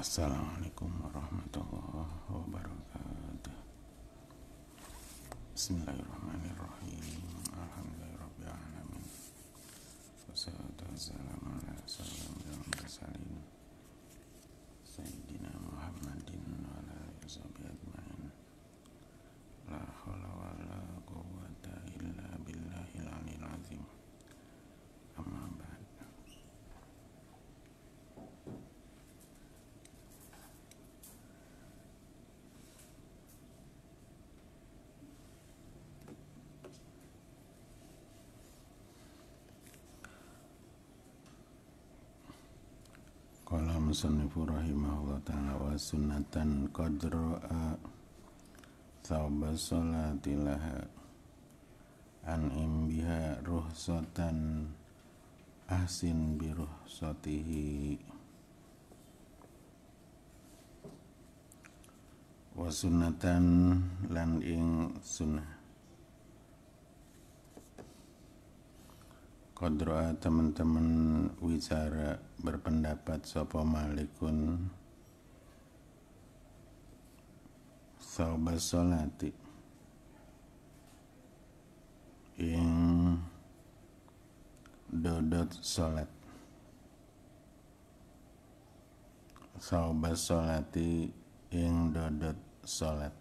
السلام عليكم ورحمة الله وبركاته بسم الله الرحمن الرحيم الحمد لله رب العالمين والصلاة والسلام على سيدنا المرسلين المصنف رحمه الله تعالى وسنة قد رأى ثوب الصلاة لها أنعم بها رخصة أحسن برخصته wa sunnatan lan ing sunnah Kodroa teman-teman wicara berpendapat sopo malikun sobat solati yang Dodot solat sobat solati yang dodot solat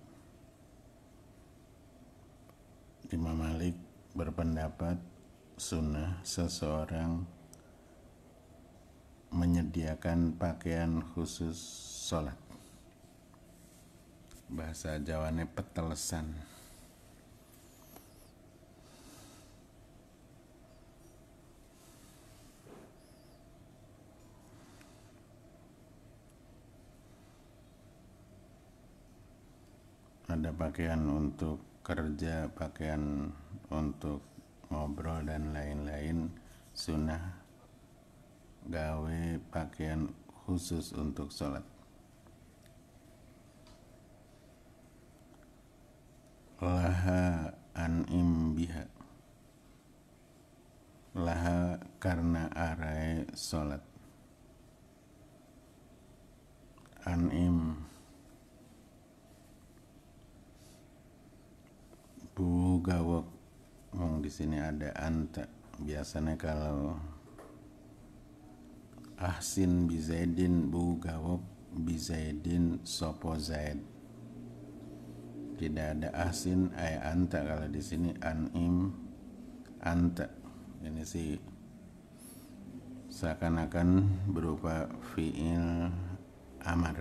Imam Malik berpendapat sunnah seseorang menyediakan pakaian khusus sholat bahasa Jawanya petelesan ada pakaian untuk kerja pakaian untuk ngobrol dan lain-lain sunnah gawe pakaian khusus untuk sholat laha an imbiha laha karena arai sholat an im bu gawok hmm, di sini ada anta biasanya kalau ahsin bizaidin bu gawab bizaidin sopo zaid tidak ada ahsin ay eh, anta kalau di sini anim anta ini sih seakan-akan berupa fiil amar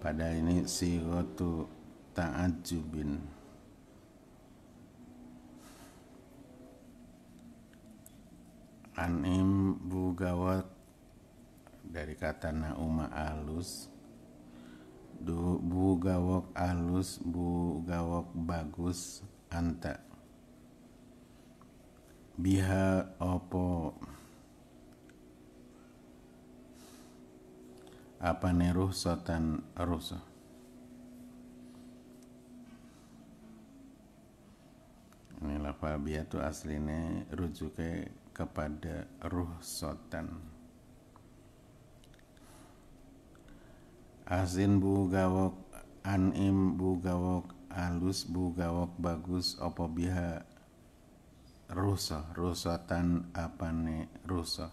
pada ini si gotu ta'ajubin Anim bugawat dari kata nauma alus du bugawok alus bugawok bagus anta biha opo apa neruh sotan rusuh ini lafal biatu aslinya rujuknya kepada ruh sotan. Asin bu gawok, anim bu gawok, alus bu gawok bagus opo biha ruhsotan apa ne rusoh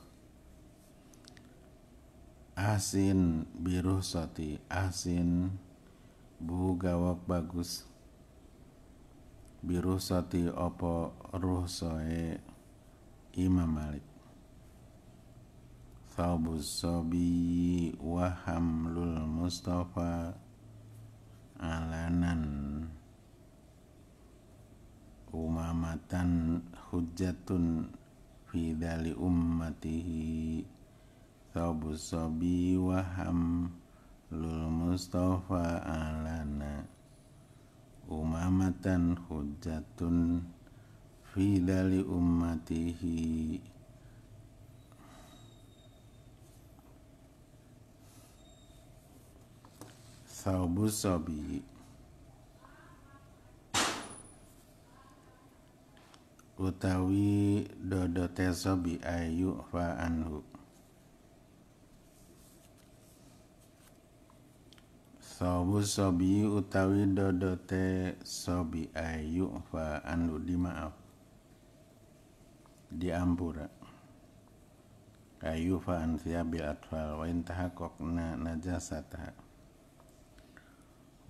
Asin biru soti, asin bu gawok bagus biru soti opo rusoe Imam Malik Thawbus Sobi Wahamlul Mustafa Alanan Umamatan hujatun fidali ummatihi Thawbus Sobi Wahamlul Mustafa Alana Umamatan Ummatihi fi dali ummatihi thawbus sobi, utawi dodote sobi ayu fa anhu Sobu sobi utawi dodote sobi ayu fa anu dimaaf diampura kayufa an thiyabil atfal wa intahaqqaqna najasata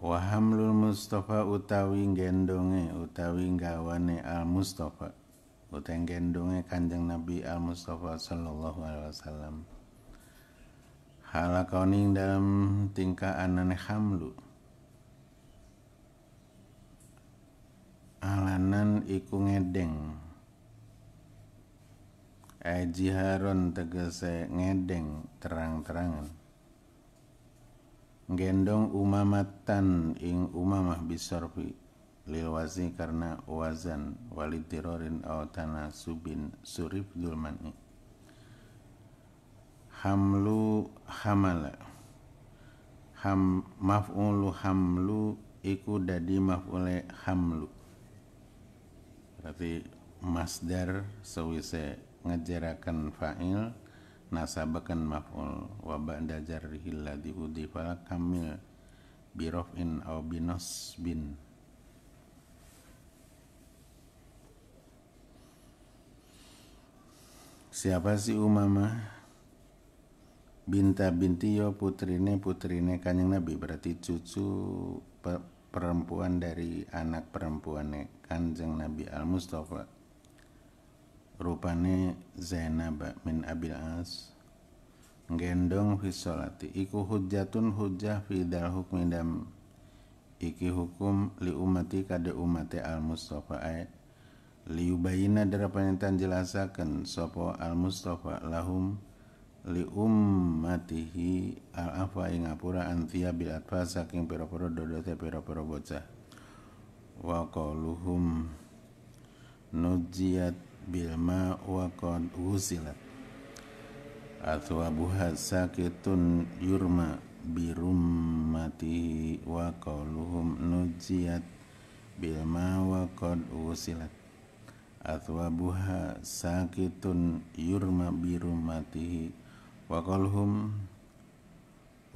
wa hamlul mustafa utawi gendonge utawi gawane al mustafa utawi gendonge kanjeng nabi al mustafa sallallahu alaihi wasallam halakoning dalam tingkah anane hamlu alanan iku ngedeng Ejiharun tegese ngedeng terang-terangan. Gendong umamatan ing umamah bisorfi Lilwazi karena wazan walitirorin awtana subin surif dulmani. Hamlu hamala. Ham maf'ulu hamlu iku dadi maf'ule hamlu. Berarti masdar sewise ngejarakan fa'il nasabakan maf'ul wa ba'da jarrihi alladhi udifa kamil raf'in aw bi bin Siapa si Umama? Binta binti yo putrine putrine kanyang Nabi berarti cucu perempuan dari anak perempuannya Kanjeng Nabi Al Mustafa rupane Zainab min Abil As gendong fi sholati iku hujjatun hujjah fi dal hukmi dam iki hukum li umati kada umati al mustafa ay liubayina darapane tan jelasakan sapa al mustafa lahum li ummatihi al afa ing ngapura antia bil atfa saking pira-pira dodote pira-pira bocah wa qaluhum nujiyat bilma wa wuzilat wuzilat athwabuha sakitun yurma birum mati wa qawluhum nujiyat bilma wa wuzilat wuzilat buha sakitun yurma birummatihi wa qawluhum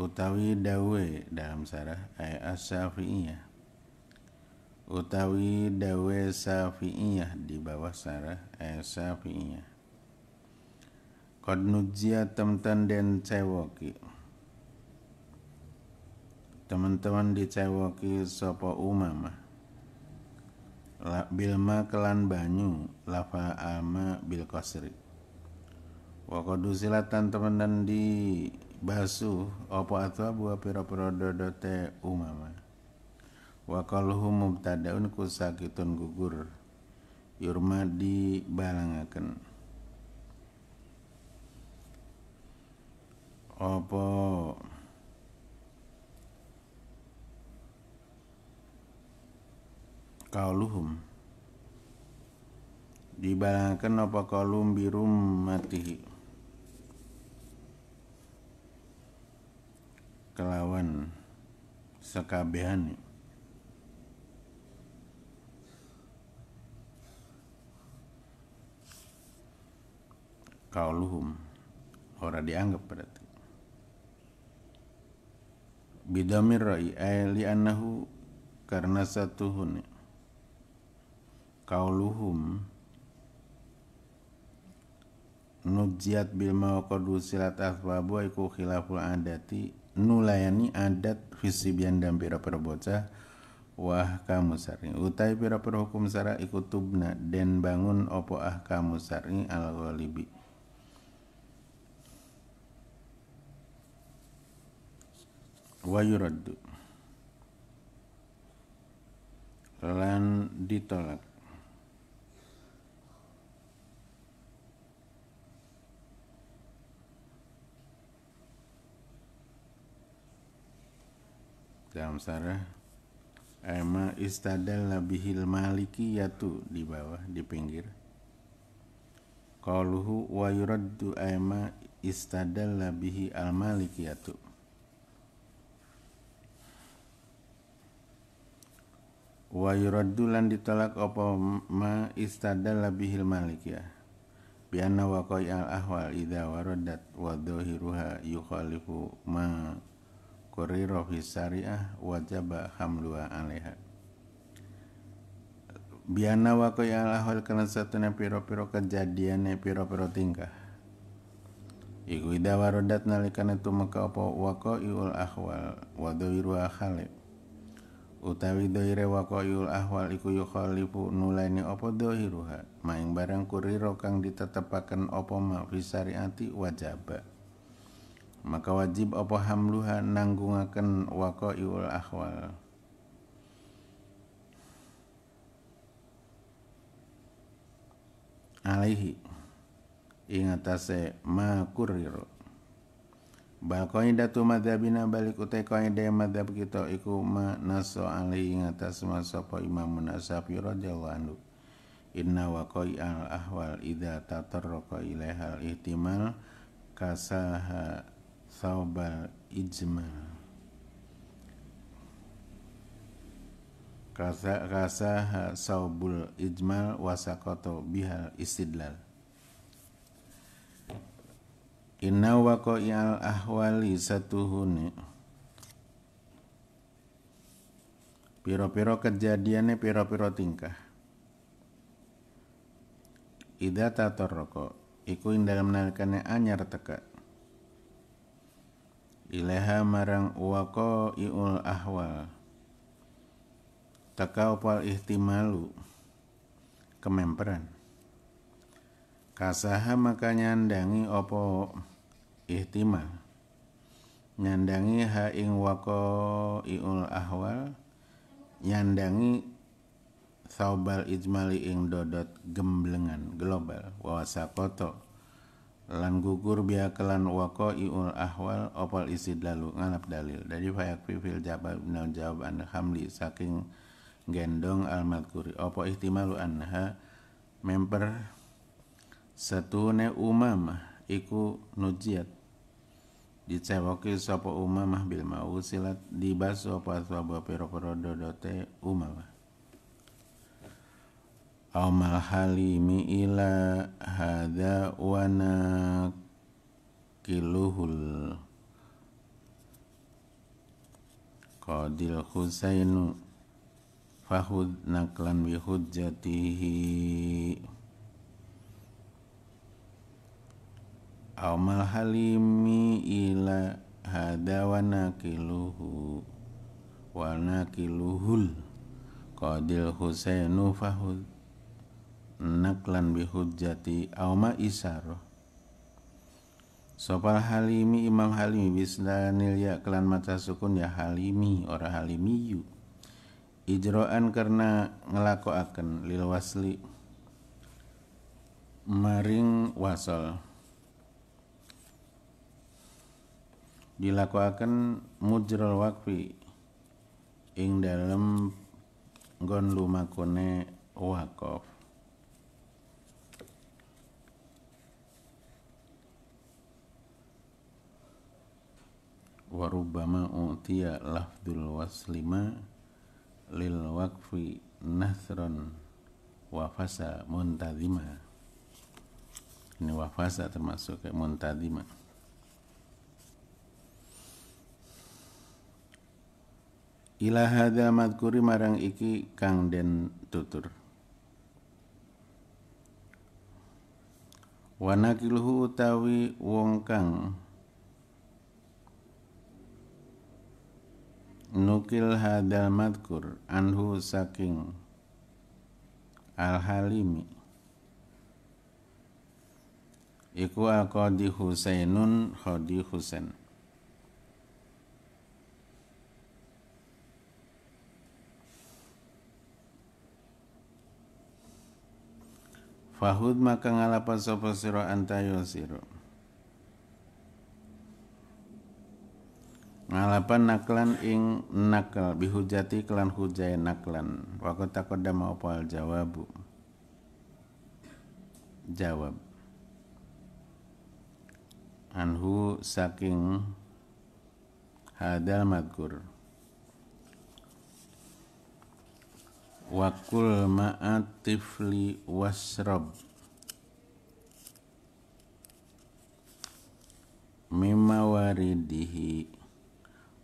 utawi dawe dalam sarah ayat syafiiyah utawi dawe syafi'iyah di bawah sarah eh, syafi'iyah kod nujia teman dan cewoki Teman-teman dicewoki sopo umama. Bilma kelan banyu Lafa ama bil kosri dusilatan teman teman di basuh Opo atwa buah piro-piro dodote umama wa qalhu mubtadaun ku sakitun gugur yurma balangaken apa kauluhum dibalangaken apa kaulum birum mati kelawan sekabehan kauluhum ora dianggap berarti bidamir ra'i ay annahu karena satu huni kauluhum nujiat bil mawqadu silat asbabu iku khilaful adati nulayani adat fisibian dan pira-pira bocah wah kamu sari utai pira-pira hukum sara ikutubna dan bangun opo ah kamu sari al-ghalibi wayuraddu lan ditolak dalam sarah Ema labihil maliki yatu di bawah di pinggir Kaluhu wayuraddu ema istadal labihi al yatu wa yuraddulan ditolak apa ma istadalla bihil malik ya bianna koi al ahwal idza waradat wa dhahiruha yukhalifu ma kori fi syariah wajaba hamluha alaiha bianna koi al ahwal kana satuna piro piro kejadiane piro piro tingkah Iku rodat nalikan itu maka apa wako iul ahwal wadawiru akhalib khalif utawi dhaire waqayul ahwal iku yukhalifu nulaini opo dohiruha, maing barang kuriro kang ditetepakan opo ma fi syariati wajaba maka wajib opo hamluha nanggungaken wakoyul ahwal alaihi ingatase ma kuriro bal datu madhabina balik utai daya madhab kita iku ma manaso alai ngatas masapa Imam Nasafi radhiyallahu anhu inna wa al ahwal ida tatar roko ilehal ihtimal kasaha saubal ijma kasaha saubul ijmal wasakoto bihal istidlal Inna waqa'i al ahwali satuhuni Piro-piro kejadiannya piro-piro tingkah Ida tator roko Iku indah menarikannya anyar teka Ileha marang wako iul ahwal Teka opal ihtimalu Kememperan Kasaha makanya ndangi opo ihtima nyandangi ha ing wako iul ahwal nyandangi saubal ijmali ing dodot gemblengan global wawasakoto lan gugur biakelan wako iul ahwal opal dalu ngalap dalil dari fayak fil jabal binal jawab an hamli saking gendong al madkuri opo ihtimalu anha satu ne umam iku nujiat dicewoki sapa umamah bil mau silat dibas sapa sapa pira-pira dodote umamah Aumal halimi ila hada wana kiluhul Qadil Husainu fahud naklan jatihi Aumal halimi ila hada wa nakiluhu wa nakiluhul qadil husainu fahud naklan bihud bihujjati auma isaroh Sopal halimi imam halimi bislanil ya klan mata sukun ya halimi ora halimiyu Ijroan karena ngelakoaken lil wasli maring wasal dilakukan mujrol wakfi ing dalam gon lumakone wakof warubama utia lafdul waslima lil wakfi nasron wafasa muntazima ini wafasa termasuk muntazima ila hadza madkuri marang iki kang den tutur Wanakilhu utawi wong kang nukil hadal madkur anhu saking al halimi iku al qadi husainun qadi husain Fahud maka ngalapan sapa siro antayo ya sira. Ngalapan naklan ing nakal bihujati klan hujai naklan. Wa kota kodama opal jawabu. Jawab. Anhu saking hadal madkur. Wakul ma'atifli wasrob mimma waridihi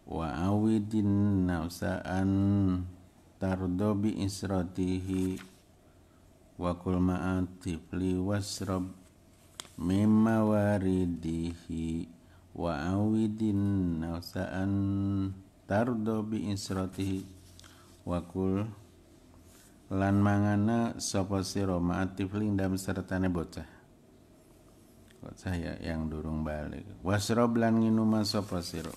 Wa awidin nafsa'an bi isrotihi Wakul ma'atifli wasrob mimma waridihi Wa awidin nafsa'an bi isrotihi Wakul lan mangana sapa sira ma'atifling dam sertane bocah bocah ya yang durung balik wasrob lan nginuma sapa sira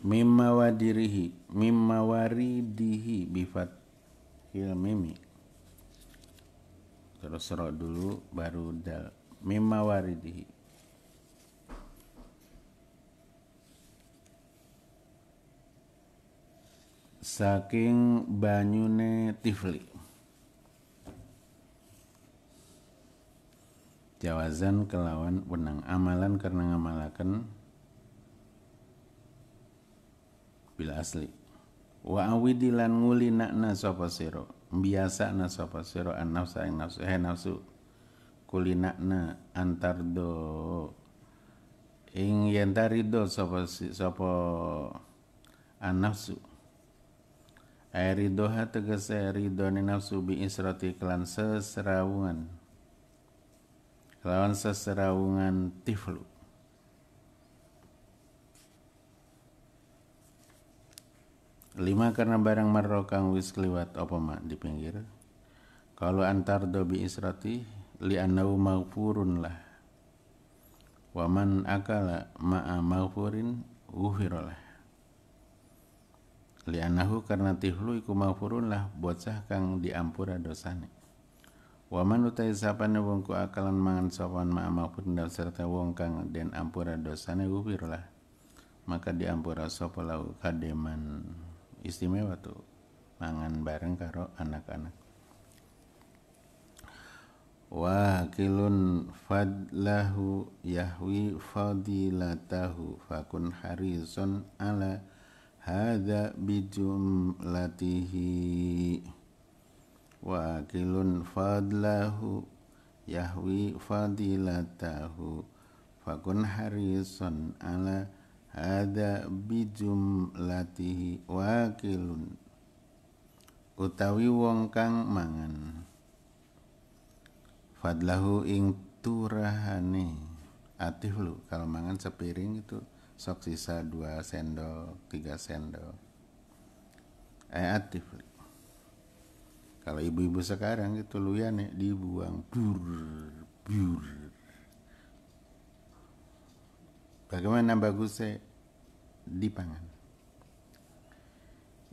mimma wadirihi mimma waridihi bifat mimi terus ro dulu baru dal mimma waridihi saking banyune tifli jawazan kelawan penang amalan karena ngamalakan bila asli wa awidilan nguli nakna sapa na sapa sira an nafsa ing nafsu he nafsu eh, antar antardo ing yen tarido sapa sapa an nafsu ay ridoha tegese ridho ni nafsu bi israti klan seserawungan seserawungan tiflu Lima karena barang marrokang wis keliwat apa mak di pinggir. Kalau antar dobi israti li anau maghfurun lah. Waman akala ma'a maghfurin uhirolah. Li anahu karena tihlu iku maghfurun lah buat sah kang diampura dosane. Waman utai sapane wong ku akalan mangan sopan ma'a maghfurin dan serta wong kang den ampura dosane uhirolah. Maka diampura sopalau kademan istimewa tuh mangan bareng karo anak-anak wakilun fadlahu yahwi fadilatahu fakun harizon ala hadza bijumlatihi wakilun fadlahu yahwi fadilatahu fakun harizon ala Hada latihi wakilun utawi wong kang mangan fadlahu ing turahane atif lu kalau mangan sepiring itu sok sisa dua sendok tiga sendok eh atif kalau ibu-ibu sekarang itu lu ya nih dibuang bur bur Bagaimana bagusnya di pangan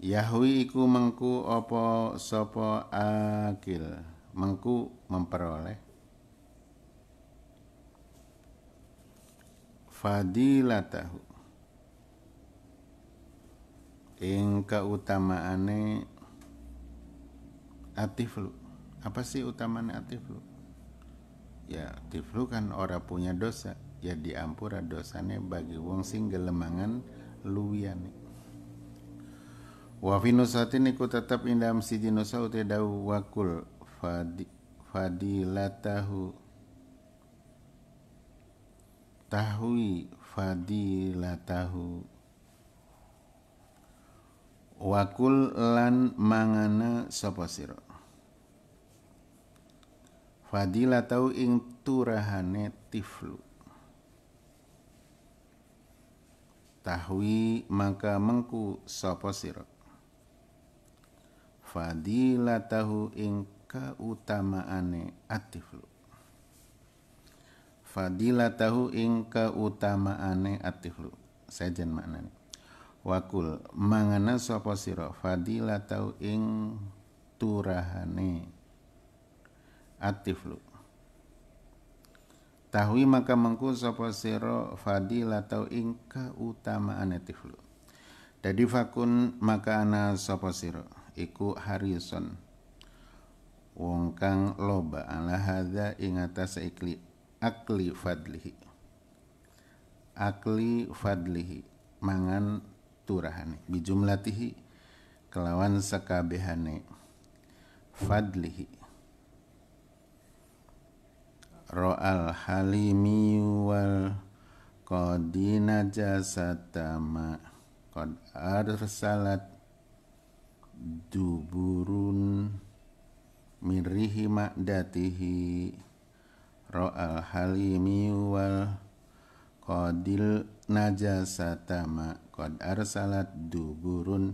Yahwi iku mengku opo sopo akil mengku memperoleh fadilatahu ing keutamaane atiflu apa sih utamane atiflu ya atiflu kan orang punya dosa jadi ya ampura dosane bagi wong sing gelemangan luwian. wa fi nusatin iku tetep indam siji nusa uti wakul fadi, fadilatahu tahui fadilatahu wakul lan mangana sapa sira fadilatau ing turahane tiflu tahwi maka mengku sapa sira fadilatahu ing keutamaane atiflu fadilatahu ing keutamaane atiflu Sejen maknane wakul mangana sapa sira fadilatahu ing turahane atiflu Tahui maka mengku sapa sira tau ingka utamaan tiflu. Dadi fakun maka ana sapa sira iku harison. Wong kang loba ala hadza ing atas ikli akli fadlihi. Akli fadlihi mangan turahane bijumlatihi kelawan sekabehane fadlihi Ro'al halimi wal Qadina jasadama Qad arsalat Duburun Mirihi ma'datihi Ro'al halimi wal Qadil najasatama Qad arsalat duburun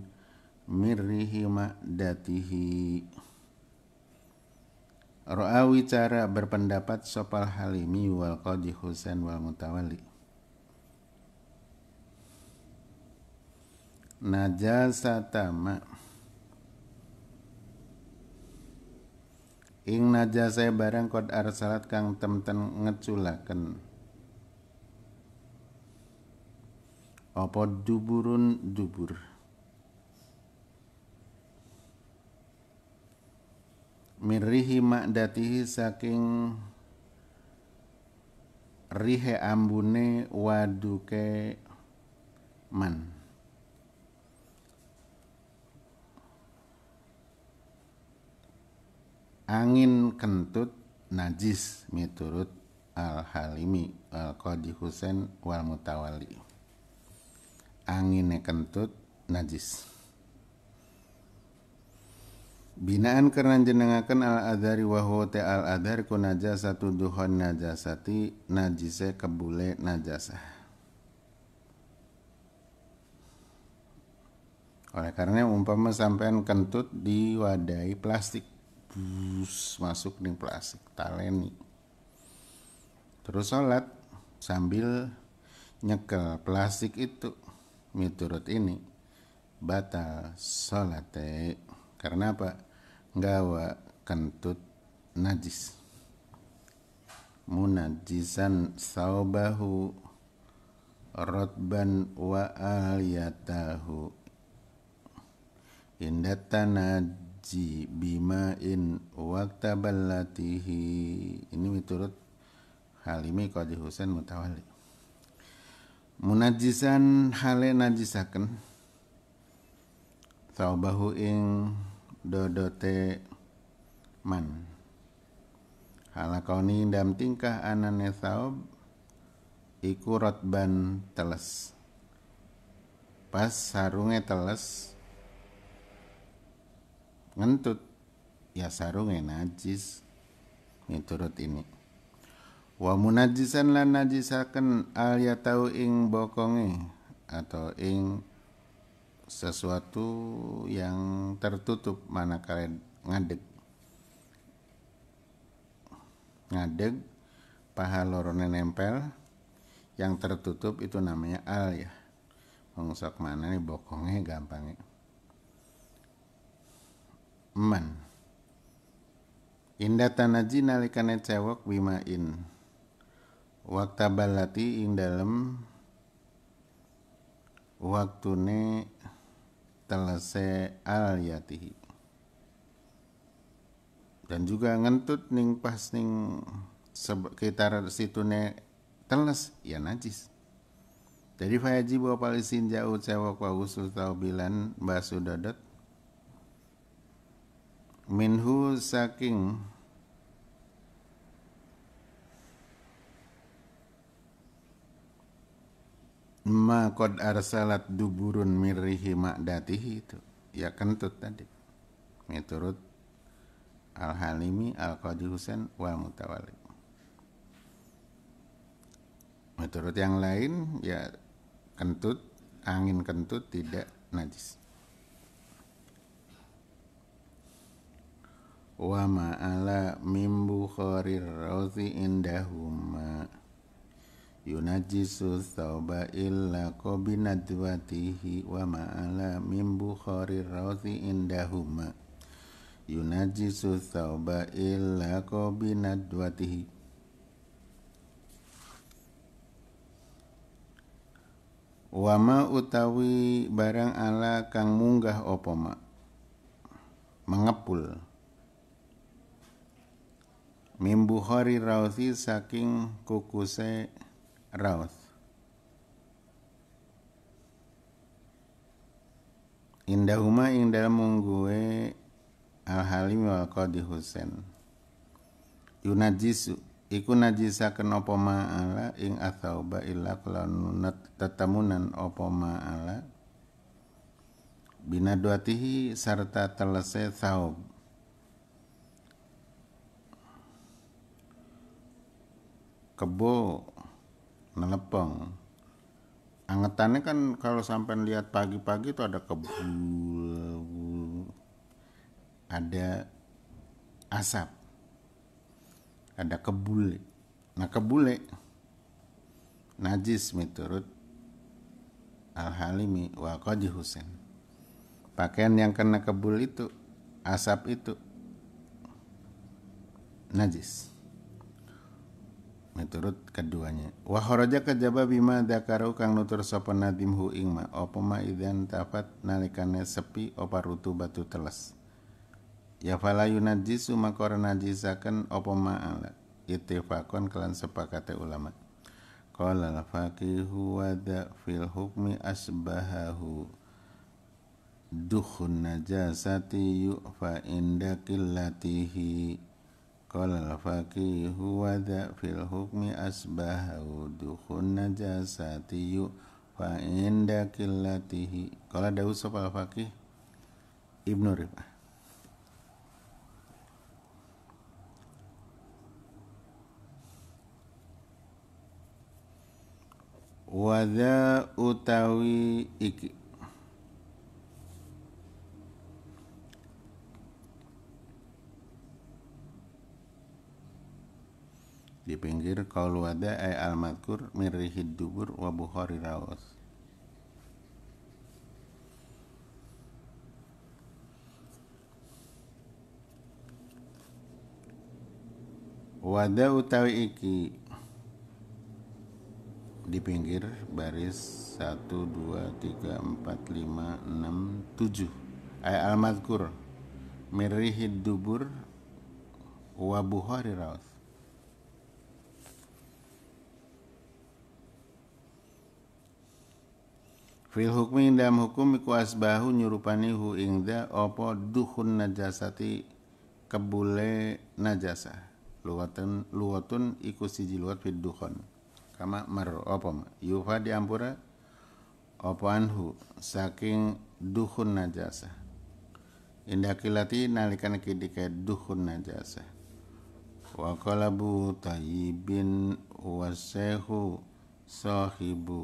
Mirihi ma'datihi Roawi cara berpendapat sopal halimi wal qadi husain wal mutawali. Najasatama Ing najasa barang kod arsalat kang temten ngeculaken. Apa duburun dubur. Mirihi makdatihi saking rihe ambune waduke man angin kentut najis miturut al halimi al qadi husain wal mutawali angin kentut najis Binaan karena jenengakan al adari wahwa te al adar ku najasatu duhon najasati najise kebule najasah. Oleh karena umpama sampean kentut di wadai plastik, bus masuk di plastik taleni. Terus sholat sambil nyekel plastik itu, miturut ini batal sholat karena apa? gawa kentut najis munajisan saubahu rotban wa aliyatahu indatana ji bimain wakta balatihi ini menurut Halimi Qadi Husain Mutawali munajisan hale najisaken saubahu ing dodote man halakoni dam tingkah anane saob iku rotban teles pas sarunge teles ngentut ya sarunge najis miturut ini wa munajisan lan najisaken al yatau ing bokonge atau ing sesuatu yang tertutup mana manakala ngadeg ngadeg paha lorone nempel yang tertutup itu namanya al ya mengusak mana nih bokongnya gampangnya man indah tanaji nalikane cewek bimain waktu balati ing dalem waktune telese alyatihi dan juga ngentut ning pas ning sekitar situ ne teles ya najis jadi fayaji bawa palisin jauh cewek wa usul bilan basu dodot minhu saking ma qad arsalat duburun mirrihi ma'datihi itu ya kentut tadi menurut Al-Halimi Al-Qadi Husain wa Mutawalli menurut yang lain ya kentut angin kentut tidak najis wa ma'ala mimbu bukharir razi indahuma yunajisu thawba illa qobinadwatihi wa ma'ala min bukhari rawzi indahuma yunajisu thawba illa qobinadwatihi Wama utawi barang ala kang munggah opo ma mengepul Mim Bukhari Rauzi saking kukuse Raus. Indahuma ing dalem hal Al Halim wal Qadi Husain. Yunajisu iku najisa kenapa ma'ala ing athauba illa kelawan tetamunan opo ma'ala duatihi serta telese thaub kebo nelepeng angetannya kan kalau sampai lihat pagi-pagi itu ada kebul ada asap ada kebule nah kebule najis menurut Al-Halimi wa qadi Husain pakaian yang kena kebul itu asap itu najis miturut keduanya wa kharaja kajaba bima dzakaru kang nutur sapa nadim hu ing ma apa ma idzan tafat nalikane sepi apa rutu batu teles ya fala yunajisu makor najisaken apa ma ala ittifaqan kelan sepakate ulama qala al faqihu wa da fil hukmi asbahahu dukhun najasati yu'fa fa indakillatihi Qala al-faqih huwa dha fil hukmi asbah dukhun najasati yu fa inda qillatihi. Qala dawu sapa al-faqih Ibnu Rifah. Wada utawi iki di pinggir kaul wada ay al madkur mirihid dubur wa bukhari rawas wada utawi iki di pinggir baris 1 2 3 4 5 6 7 ay al madkur mirihid dubur wa bukhari Fil hukmi dalam hukum iku asbahu nyurupani hu ingda opo duhun najasati kebule najasa. Luwatun luwatun iku siji luwat fil duhun. Kama mar opo ma yufa diampura opo anhu saking duhun najasa. indakilati nalikan nalikan kidike duhun najasa. Wa bu tayyibin wasehu sahibu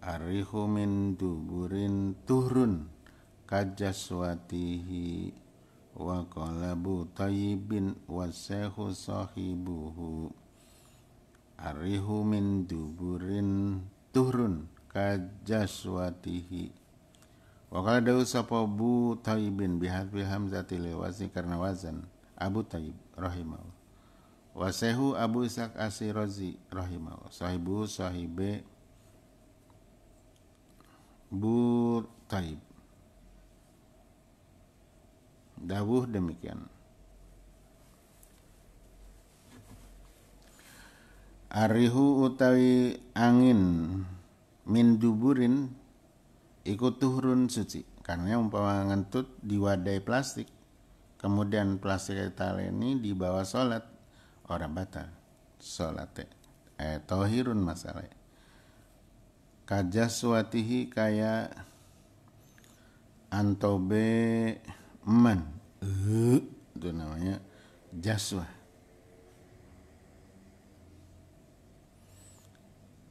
arihu min duburin turun kajaswatihi wa qalabu tayyibin wasehu sahibuhu arihu min duburin turun kajaswatihi wa qala dawu sapa bu bihat biham zati lewasi karena wazan abu Taib rahimahullah wasehu abu isak asirozi rahimahullah sahibu sahibe Bur taib Dawuh demikian Arihu utawi angin min duburin ikut turun suci karena umpama ngentut di wadai plastik kemudian plastik ini dibawa sholat orang batal sholat eh tohirun masalah kajaswatihi kaya antobe man eh. itu namanya jaswa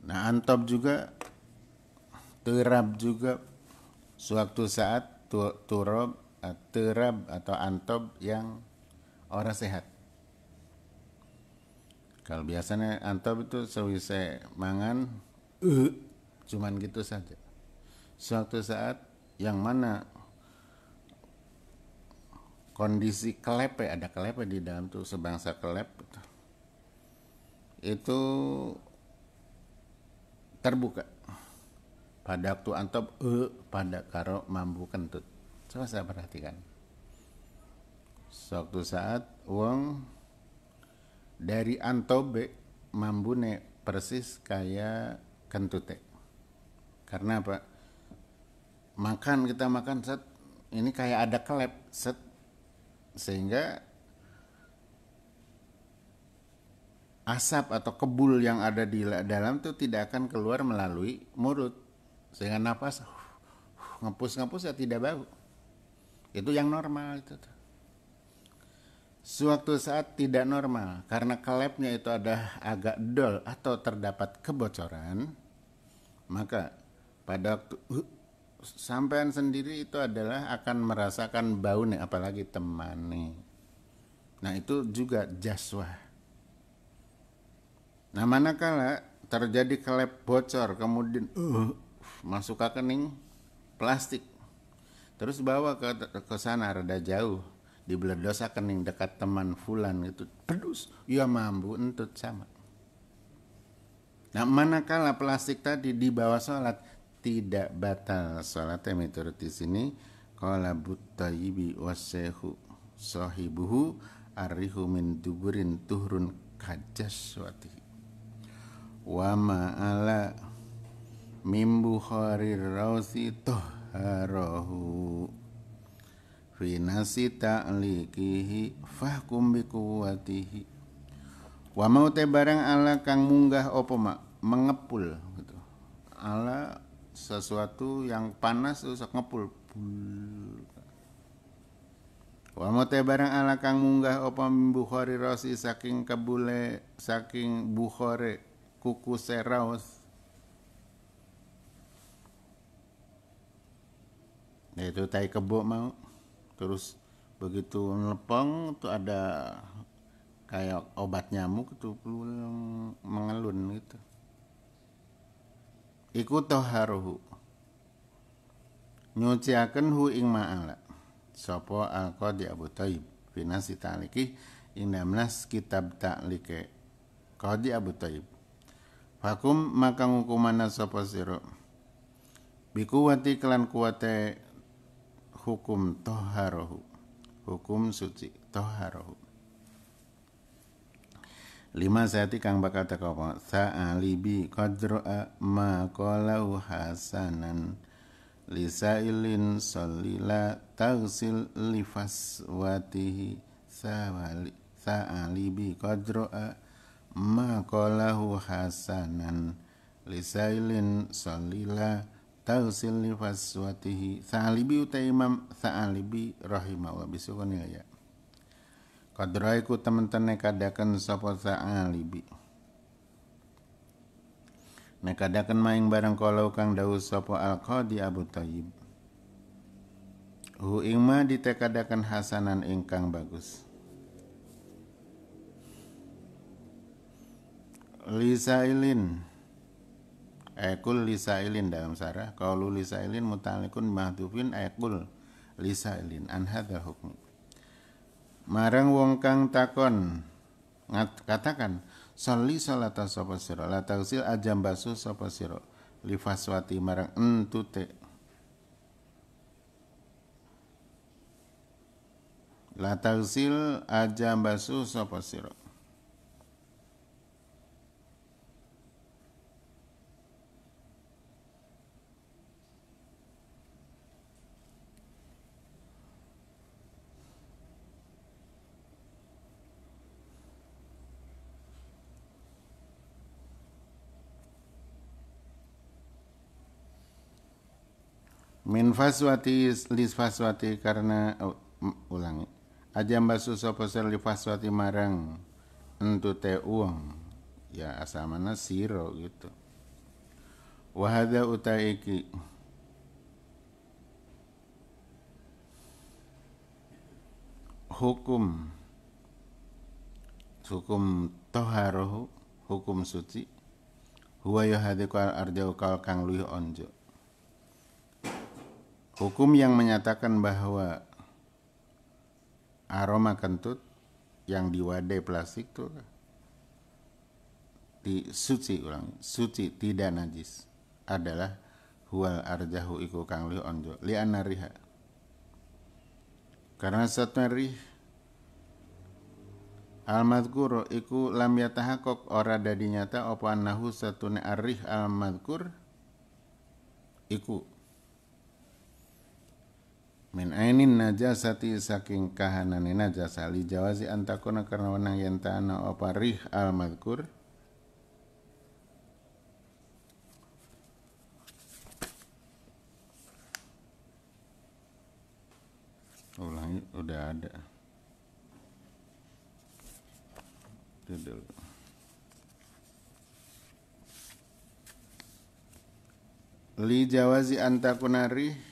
nah antob juga terab juga suatu saat turob eh, terab atau antob yang orang sehat kalau biasanya antob itu sewisai mangan uh, Cuman gitu saja. Suatu saat yang mana kondisi kelepe ada kelepe di dalam tuh sebangsa kelep itu, itu terbuka pada waktu antop e pada karo mampu kentut coba saya perhatikan suatu saat uang dari antobe mambune persis kayak kentute karena apa? Makan kita makan set ini kayak ada klep set sehingga asap atau kebul yang ada di dalam tuh tidak akan keluar melalui mulut sehingga napas ngepus-ngepus ya tidak bau itu yang normal itu tuh. Suatu saat tidak normal karena kelepnya itu ada agak dol atau terdapat kebocoran, maka pada uh, sampean sendiri itu adalah akan merasakan bau nih apalagi teman nih nah itu juga jaswa nah manakala terjadi kelep bocor kemudian uh, masuk ke kening plastik terus bawa ke ke sana rada jauh di dosa kening dekat teman fulan itu pedus ya mampu entut sama nah manakala plastik tadi dibawa sholat tidak batal yang menurut di sini qala butayyibi wasyekhu sahibuhu arihu min duburin tuhrun kajaswati wa ma'ala min bukhari rausi tuharahu fi nasi ta'likihi fahkum bi kuwatihi wa mau barang ala kang munggah opo mak mengepul gitu. ala sesuatu yang panas terus ngepul wa mate barang ala kang munggah apa Bukhari rosi saking kebule saking Bukhari kuku seraus ya, itu tai kebo mau terus begitu melepong itu ada kayak obat nyamuk itu mengelun gitu iku toharuhu nyuciaken hu ing ma'ala sapa di Abu Thaib finasi ta'liki indamnas kitab ta'like qadi Abu Thaib fakum maka hukumana sapa bikuwati kelan kuwate hukum toharuhu hukum suci toharuhu lima zati kang bakal teko apa sa'alibi kadroa ma kolau hasanan lisailin watihi tagsil lifaswatihi sawali sa'alibi kadroa ma kolau hasanan lisailin lifas watihi sa'ah libi utai imam sa'alibi rahimahullah bisukun kan ya, ya. Kadra teman-teman temen nekadaken sapa sa'alibi. Nekadakan maing barang kalau kang dawu sapa Al-Qadi Abu Thayyib. Hu ing ma hasanan ingkang bagus. Lisa Lisailin Ekul ilin dalam sarah Kalau Kaulu lisailin mutalikun mahdufin Ekul lisailin Anhadal hukum marang wong kang takon ngat, katakan soli salata sapa sira la tausil ajam basu sapa sira li faswati marang entute la tausil ajam basu sapa sira min faswati lis faswati karena oh, ulangi ajam basu sapa li faswati marang entu te uang ya asal mana siro gitu wahada utaiki hukum hukum toharoh hukum suci huwa yohadiku al arjau kal kang luih onjo Hukum yang menyatakan bahwa aroma kentut yang di wadai plastik itu di suci ulang suci tidak najis adalah huwal arjahu iku kang li onjo li anariha karena saat meri al iku lam yatahakok ora dadi nyata apa annahu satune arih al iku min ainin najasati saking kahanane najasa li jawazi antakuna karena wenang yen apa rih al madkur ulangi udah ada Tidak. li jawazi antakuna rih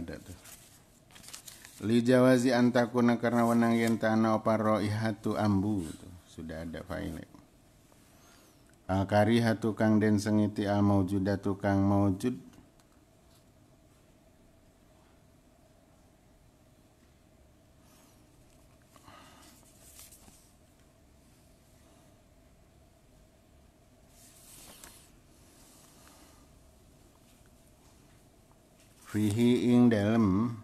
ada tuh li jawazi antakuna karena wenang yen tana apa roihatu ambu tuh. sudah ada file akari hatu kang den sengiti al maujudatu kang maujud fihi ing dalem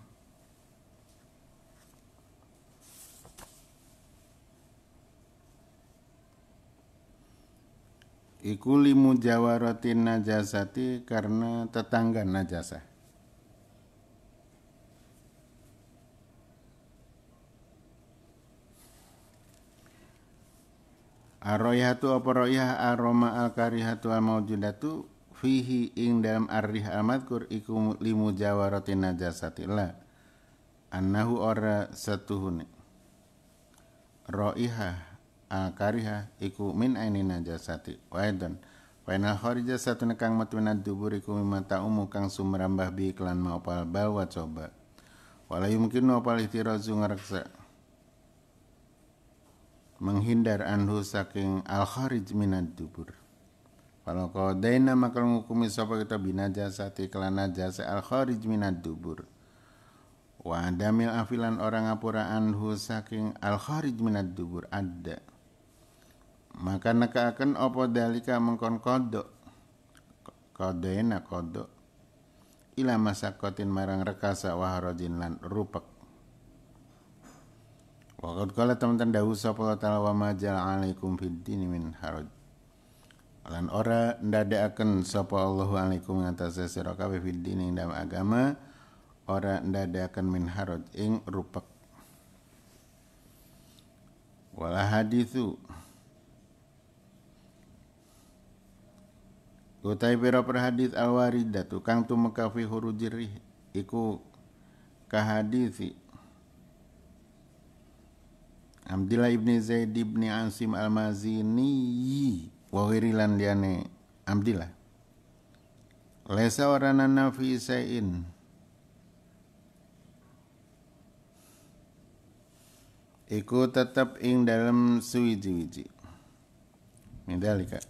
iku limu jawaratin najasati karena tetangga najasa Aroyatu apa royah aroma al karihatu al maujudatu fihi ing dalam arrih al-madkur iku limu jawarati najasati la annahu ora satu raiha al-kariha iku min aini najasati waidon aidan wa satu nekang satun kang dubur iku mimata umu kang sumerambah bi iklan maupal bawa coba Walau yumkinu opal ihtirazu ngareksa menghindar anhu saking al kharij minad dubur kalau Walau kodaina maka ngukumi sapa kita bina kelana jasa al kharij minad dubur. Wa adamil afilan orang apura anhu saking al kharij minad dubur ada. Maka neka akan opo dalika mengkon kau Kodaina kodok. Ila masakotin marang rekasa waharajin lan rupak Waktu kala teman-teman dahu sapa majal alaikum fid min haraj lan ora ndadekaken sapa Allahu alaikum ngatasé sira kabeh fiddin ing dalam agama ora ndadekaken min harut ing rupak wala hadithu Utai pira datu alwarida tukang mekafi huru jirih iku kahadithi Alhamdulillah ibni Zaid ibni Ansim al-Mazini wawiri lan liane amdillah Lesa waranana nafi sayin Iku tetap ing dalam suwiji-wiji Mindalika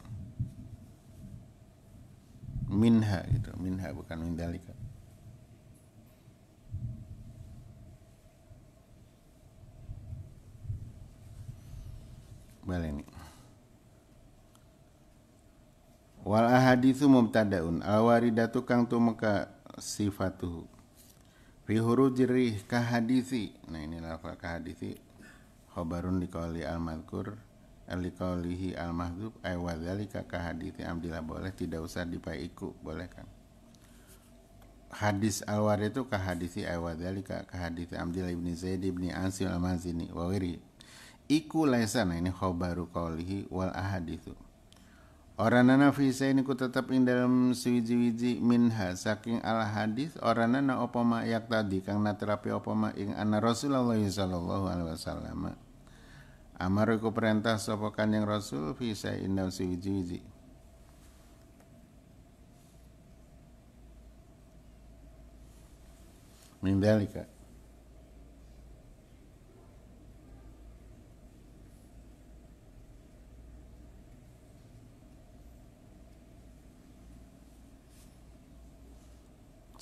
Minha gitu Minha bukan mindalika Balik nih wal ahaditsu mubtadaun al waridatu kang tumeka sifatuhu fi ka kahadisi nah ini lafal kahadisi khobarun dikauli al madkur alikaulihi al mahdzub ay dzalika ka hadithi amdila boleh tidak usah dipai iku boleh kan hadis al itu ka hadithi ay dzalika ka amdila ibni zaid ibni Ansil al mazini wa wiri iku laisa nah ini khabaru qaulihi wal ahaditsu Oranana fisa ini ku tetap ing dalam suwiji wiji minha saking al hadis orang opo ma yak tadi kang naterapi opo ma ing anak Rasulullah sallallahu alaihi wasallam. Amar ku perintah sopokan yang Rasul fisa ing dalam suwiji wiji Mindalika.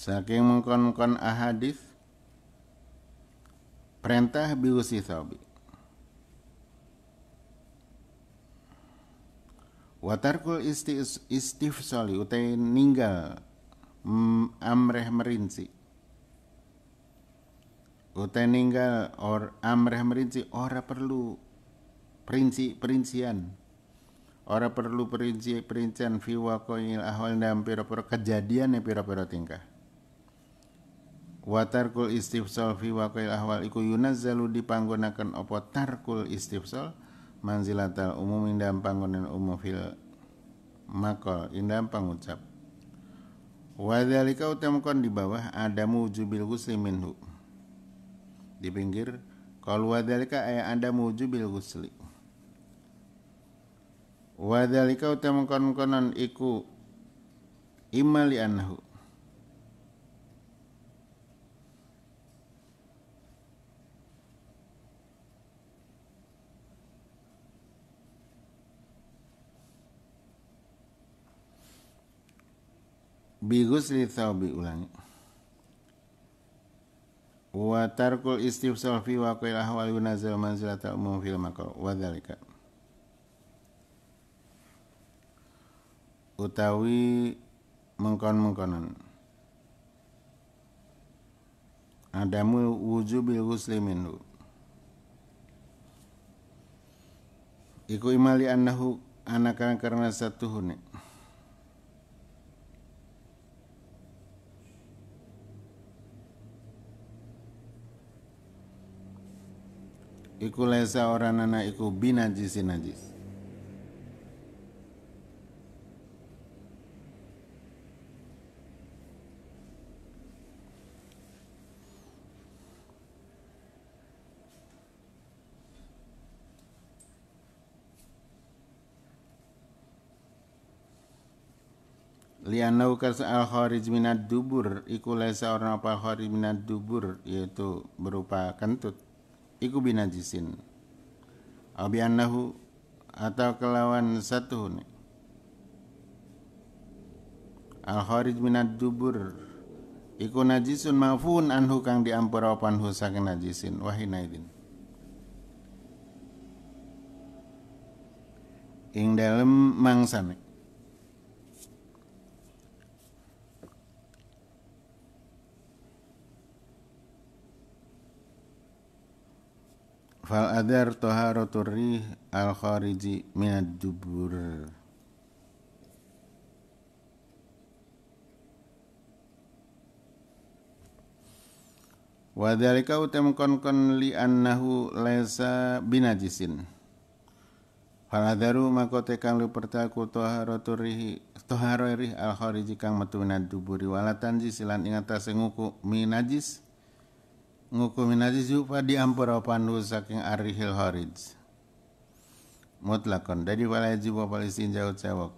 saking mengkon-kon ahadis perintah biusi sobi Watarkul isti istifsali utai ninggal mm, amreh merinci utai ninggal or amreh merinci ora perlu perinci perincian ora perlu perinci perincian fiwa waqoil ahwal dan pira-pira kejadian pira-pira tingkah wa tarkul istifsal fi waqil ahwal iku yunazzalu dipanggonaken apa tarkul istifsal manzilatal umum indam panggonan umum fil makol indam pangucap wa dzalika di bawah ada mujubil ghusli minhu di pinggir kalau wa dzalika ay ada mujubil ghusli wa dzalika utamkon konon iku imali li Bigus li thawbi ulangi wa tarkul istifsal fi qil ahwal yunazil manzilata umum fil maqal wa dzalika utawi mengkon-mengkonan adamu wujubil muslimin. minhu iku imali annahu anakan karena satu huni iku lesa orang nana iku binajis najis Lianau kas al kharij minad dubur iku lesa orang apa kharij minad dubur yaitu berupa kentut iku binajisin Abi annahu atau kelawan satu al kharij minad dubur iku najisun mafun anhu kang diampura panhu husak najisin wahinaidin ing dalem mangsane fal adar taharatur rih al khariji minad dubur wa dzalika utam kon kon li annahu laisa binajisin fal adaru makote kang lu pertaku taharatur rih taharoi rih al khariji kang metu minad duburi walatan jisilan ing nguku minajis najis ngukumi najis yupa diampura pandu saking arihil harij mutlakon dari walaya jiwa palestin jauh cewek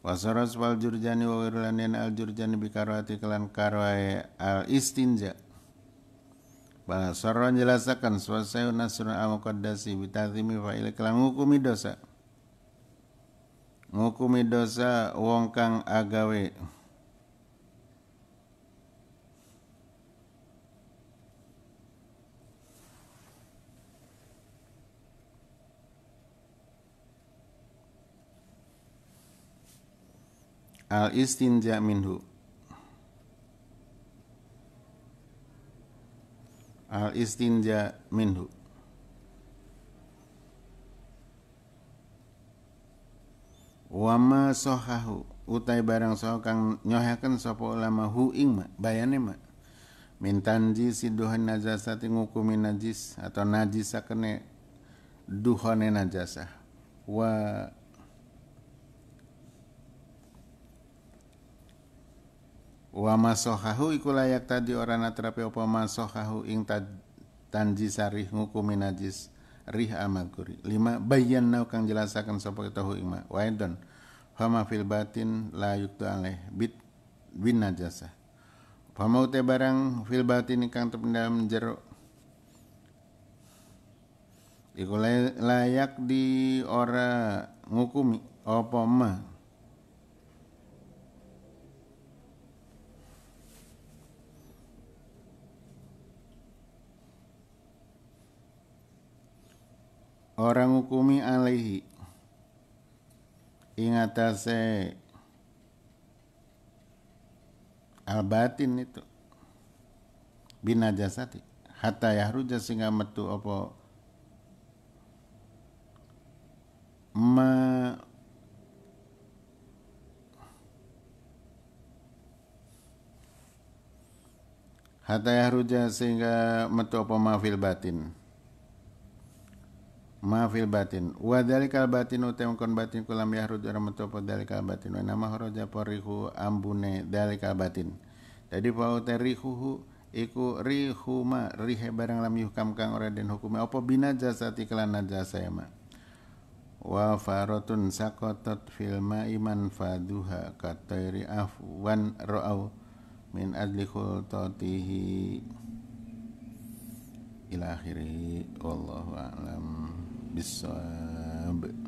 wasoros wal jurjani wa al jurjani bikarwati kelan karwai al istinja bahwa soro jelasakan suasai nasur al-muqaddasi bitazimi fa'il kelan ngukumi dosa ngukumi dosa wong kang agawe al istinja minhu al istinja minhu wama sohahu utai barang soh kang nyohakan sopo ulama hu ing ma bayane ma mintanji siduhan najasa ngukumi najis atau najis sakene duhane najasa wa wa masohahu iku layak tadi orang natrape apa masohahu ing tanji sarih ngukumi najis rih amal kuri lima bayan nau kang jelasakan sopo tahu hu ma wa fama fil batin la yuktu aleh bit bin najasa fama ute barang fil batin kang terpendam jero iku layak di ora ngukumi apa ma orang hukumi alaihi ingatase albatin itu jasati hatta yahruja sehingga metu opo ma hatta yahruja sehingga metu opo ma fil batin ma fil batin wa dalikal batinu temkon batin kulam yahrud ora metopo dalikal batin wa nama haraja porihu ambune dalikal batin jadi pau huu iku ma rihe barang lam yuhkam kang ora den hukume apa bina jasa tiklan najasa ya ma wa faratun sakotot fil ma iman faduha katairi afwan ra'au min adli khultatihi ila akhirih wallahu a'lam بالصواب